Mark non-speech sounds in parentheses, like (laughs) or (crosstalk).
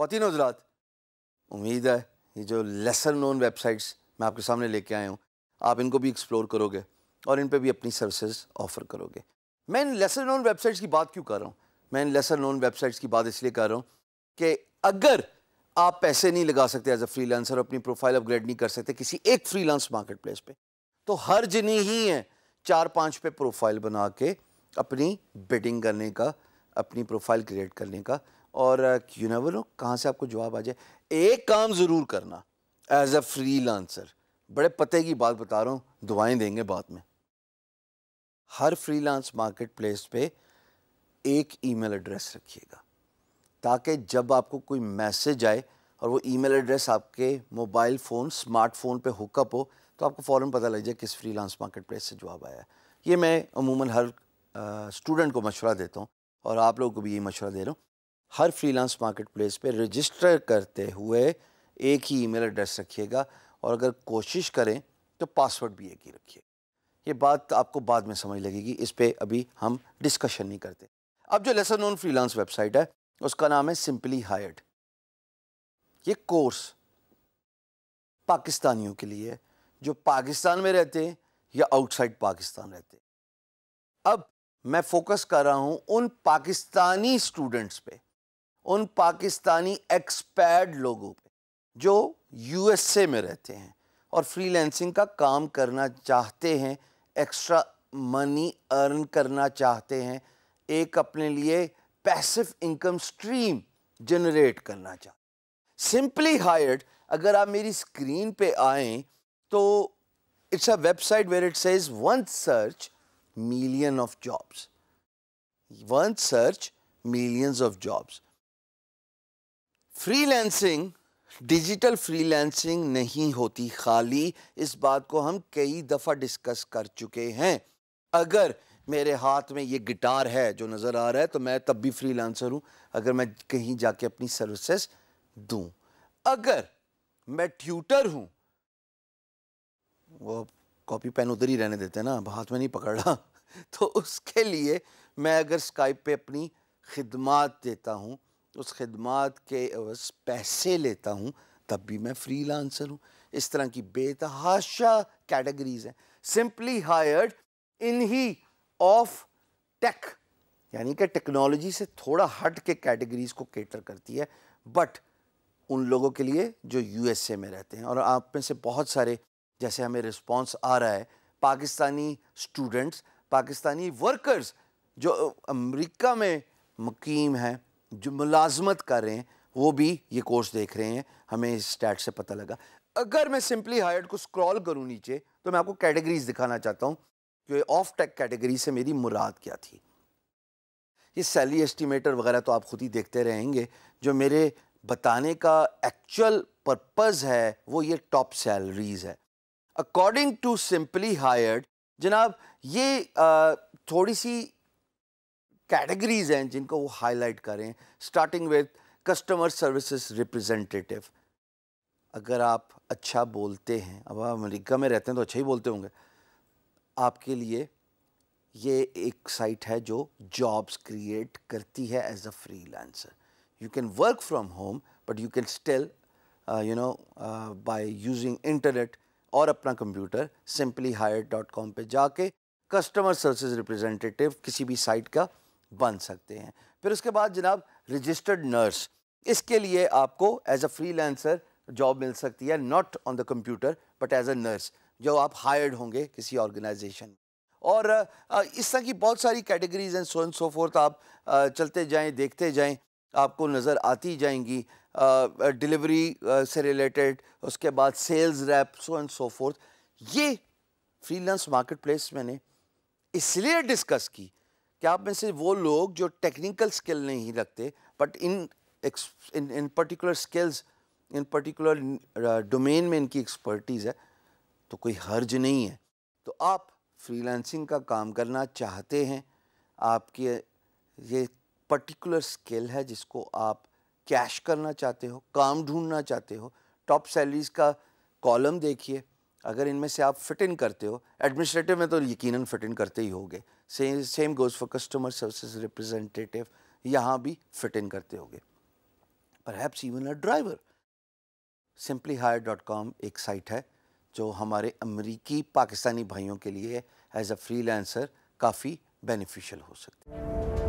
खातिन हजरात उम्मीद है ये जो लेसर नोन वेबसाइट्स मैं आपके सामने लेके आया हूँ आप इनको भी एक्सप्लोर करोगे और इन पर भी अपनी सर्विसेज ऑफ़र करोगे मैं इन लेसर नोन वेबसाइट्स की बात क्यों कर रहा हूँ मैं इन लेसर नोन वेबसाइट्स की बात इसलिए कर रहा हूँ कि अगर आप पैसे नहीं लगा सकते एज अ फ्री लेंसर अपनी प्रोफाइल अपग्रेड नहीं कर सकते किसी एक फ्री लांस मार्केट प्लेस पर तो हर जिन्हें ही हैं चार पाँच पे प्रोफाइल बना के अपनी बिडिंग करने का अपनी प्रोफाइल क्रिएट करने का और यू uh, नेवर कहाँ से आपको जवाब आ जाए एक काम ज़रूर करना एज अ फ्री लांसर बड़े पते की बात बता रहा हूँ दुआएं देंगे बाद में हर फ्री लांस मार्केट प्लेस पे एक ईमेल एड्रेस रखिएगा ताकि जब आपको कोई मैसेज आए और वो ईमेल एड्रेस आपके मोबाइल फ़ोन स्मार्टफोन पे हुकअप हो तो आपको फ़ौर पता लग जाए किस फ्रीलांस मार्केट प्लेस से जवाब आया ये मैं अमूमन हर स्टूडेंट uh, को मशवरा देता हूँ और आप लोगों को भी ये मशवरा दे रहा हूँ हर फ्रीलांस मार्केट प्लेस पर रजिस्टर करते हुए एक ही ईमेल एड्रेस रखिएगा और अगर कोशिश करें तो पासवर्ड भी एक ही रखिए ये बात आपको बाद में समझ लगेगी इस पर अभी हम डिस्कशन नहीं करते अब जो लेसन नोन फ्रीलांस वेबसाइट है उसका नाम है सिंपली हायर्ड ये कोर्स पाकिस्तानियों के लिए है जो पाकिस्तान में रहते हैं या आउटसाइड पाकिस्तान रहते हैं अब मैं फोकस कर रहा हूँ उन पाकिस्तानी स्टूडेंट्स पे उन पाकिस्तानी एक्सपैड लोगों पे जो यूएसए में रहते हैं और फ्रीलैंसिंग का काम करना चाहते हैं एक्स्ट्रा मनी अर्न करना चाहते हैं एक अपने लिए पैसिव इनकम स्ट्रीम जनरेट करना चाहते सिंपली हायर्ड अगर आप मेरी स्क्रीन पे आए तो it's a website where it says one search million of jobs. One search, millions of jobs. Freelancing, digital freelancing नहीं होती खाली इस बात को हम कई दफ़ा डिस्कस कर चुके हैं अगर मेरे हाथ में ये गिटार है जो नज़र आ रहा है तो मैं तब भी फ्रीलांसर हूँ अगर मैं कहीं जाके अपनी सर्विसेज दूँ अगर मैं ट्यूटर हूँ वो कॉपी पेन उधर ही रहने देते हैं ना अब हाथ में नहीं पकड़ रहा (laughs) तो उसके लिए मैं अगर स्काइप पे अपनी खिदमत देता हूँ उस खिदमत के अवस पैसे लेता हूँ तब भी मैं फ्री लांसर हूँ इस तरह की बेतहाशा कैटेगरीज हैं सिंपली हायर्ड इन ही ऑफ टेक यानी कि टेक्नोलॉजी से थोड़ा हट के कैटेगरीज को केटर करती है बट उन लोगों के लिए जो यूएसए में रहते हैं और आप में से बहुत सारे जैसे हमें रिस्पॉन्स आ रहा है पाकिस्तानी स्टूडेंट्स पाकिस्तानी वर्कर्स जो अमेरिका में मुकीम हैं जो मुलाजमत कर रहे हैं वो भी ये कोर्स देख रहे हैं हमें इस स्टैट से पता लगा अगर मैं सिंपली हायर्ड को स्क्रॉल करूँ नीचे तो मैं आपको कैटेगरीज दिखाना चाहता हूँ कि ऑफ टेक कैटेगरी से मेरी मुराद क्या थी ये सैलरी एस्टिमेटर वगैरह तो आप खुद ही देखते रहेंगे जो मेरे बताने का एक्चुअल पर्पज़ है वो ये टॉप सैलरीज़ है अकॉर्डिंग टू सिंपली हायर्ड जनाब ये आ, थोड़ी सी कैटेगरीज हैं जिनको वो हाईलाइट करें starting with customer services representative अगर आप अच्छा बोलते हैं अब आप अमेरिका में रहते हैं तो अच्छा ही बोलते होंगे आपके लिए ये एक साइट है जो जॉब्स क्रिएट करती है as a freelancer you can work from home but you can still you know by using internet और अपना computer SimplyHired dot com पर जाके कस्टमर सर्विसेज रिप्रेजेंटेटिव किसी भी साइट का बन सकते हैं फिर उसके बाद जनाब रजिस्टर्ड नर्स इसके लिए आपको एज अ फ्रीलांसर जॉब मिल सकती है not on the computer but as a nurse जो आप हायर्ड होंगे किसी ऑर्गेनाइजेशन और इस तरह की बहुत सारी categories and so and so forth आप चलते जाएं देखते जाएं आपको नज़र आती जाएंगी डिलीवरी से रिलेटेड उसके बाद sales rep so and so forth ये फ्रीलांस मार्केट प्लेस मैंने इसलिए डिस्कस की कि आप में से वो लोग जो टेक्निकल स्किल नहीं रखते but in in in particular skills in particular domain में इनकी एक्सपर्टीज़ है तो कोई हर्ज नहीं है तो आप फ्रीलांसिंग का काम करना चाहते हैं आपके ये पर्टिकुलर स्किल है जिसको आप कैश करना चाहते हो काम ढूंढना चाहते हो टॉप सैलरीज का कॉलम देखिए अगर इनमें से आप फिट इन करते हो एडमिनिस्ट्रेटिव में तो यकीनन फिट इन करते ही होगे same same goes for customer services representative यहाँ भी फिट इन करते होगे perhaps even a driver SimplyHired dot com एक साइट है जो हमारे अमरीकी पाकिस्तानी भाइयों के लिए एज अ लैंसर काफ़ी बेनिफिशियल हो सकती है